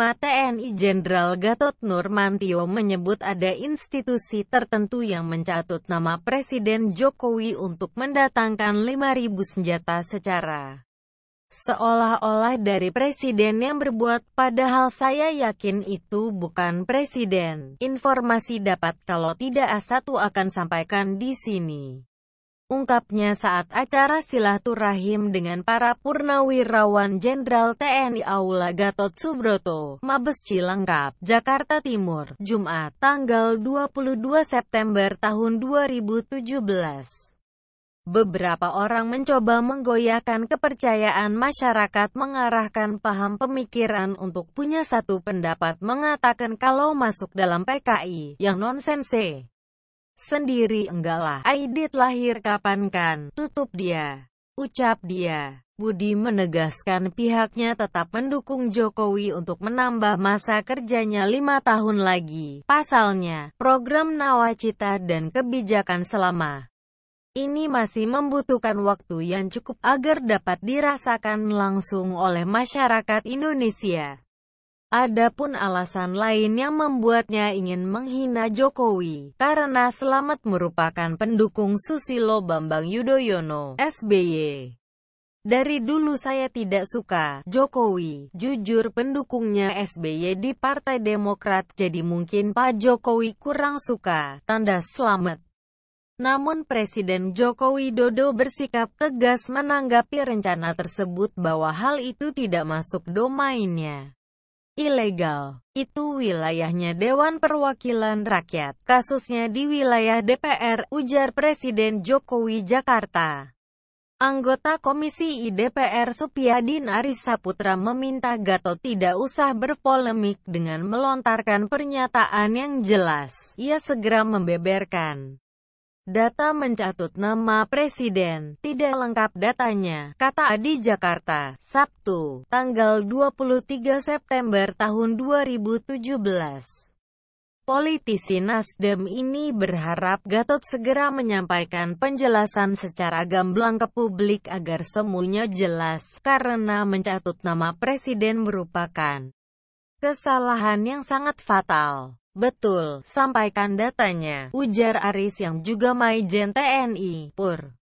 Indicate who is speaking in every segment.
Speaker 1: Panglima TNI Jenderal Gatot Nurmantio menyebut ada institusi tertentu yang mencatut nama Presiden Jokowi untuk mendatangkan 5.000 senjata secara seolah-olah dari presiden yang berbuat padahal saya yakin itu bukan presiden. Informasi dapat kalau tidak A1 akan sampaikan di sini ungkapnya saat acara silaturahim dengan para purnawirawan Jenderal TNI Aula Gatot Subroto, Mabes Cilangkap, Jakarta Timur, Jumat, tanggal 22 September tahun 2017. Beberapa orang mencoba menggoyahkan kepercayaan masyarakat mengarahkan paham pemikiran untuk punya satu pendapat mengatakan kalau masuk dalam PKI, yang nonsense. Sendiri enggaklah. Aidit lahir kapan kan, tutup dia, ucap dia. Budi menegaskan pihaknya tetap mendukung Jokowi untuk menambah masa kerjanya lima tahun lagi. Pasalnya, program Nawacita dan kebijakan selama ini masih membutuhkan waktu yang cukup agar dapat dirasakan langsung oleh masyarakat Indonesia. Adapun alasan lain yang membuatnya ingin menghina Jokowi, karena Selamat merupakan pendukung Susilo Bambang Yudhoyono, SBY. Dari dulu saya tidak suka Jokowi, jujur pendukungnya SBY di Partai Demokrat, jadi mungkin Pak Jokowi kurang suka, tanda Selamat. Namun Presiden Jokowi Dodo bersikap tegas menanggapi rencana tersebut bahwa hal itu tidak masuk domainnya ilegal. Itu wilayahnya Dewan Perwakilan Rakyat. Kasusnya di wilayah DPR, ujar Presiden Jokowi Jakarta. Anggota Komisi IDPR Supiadin Aris Saputra meminta Gatot tidak usah berpolemik dengan melontarkan pernyataan yang jelas. Ia segera membeberkan Data mencatut nama presiden, tidak lengkap datanya, kata Adi Jakarta, Sabtu, tanggal 23 September tahun 2017. Politisi Nasdem ini berharap Gatot segera menyampaikan penjelasan secara gamblang ke publik agar semuanya jelas, karena mencatut nama presiden merupakan kesalahan yang sangat fatal. Betul, sampaikan datanya, ujar Aris yang juga Maijen TNI, Pur.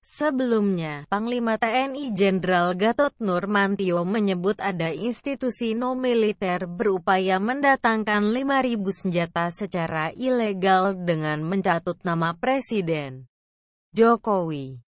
Speaker 1: Sebelumnya, Panglima TNI Jenderal Gatot Nurmantio menyebut ada institusi non-militer berupaya mendatangkan 5.000 senjata secara ilegal dengan mencatut nama Presiden Jokowi.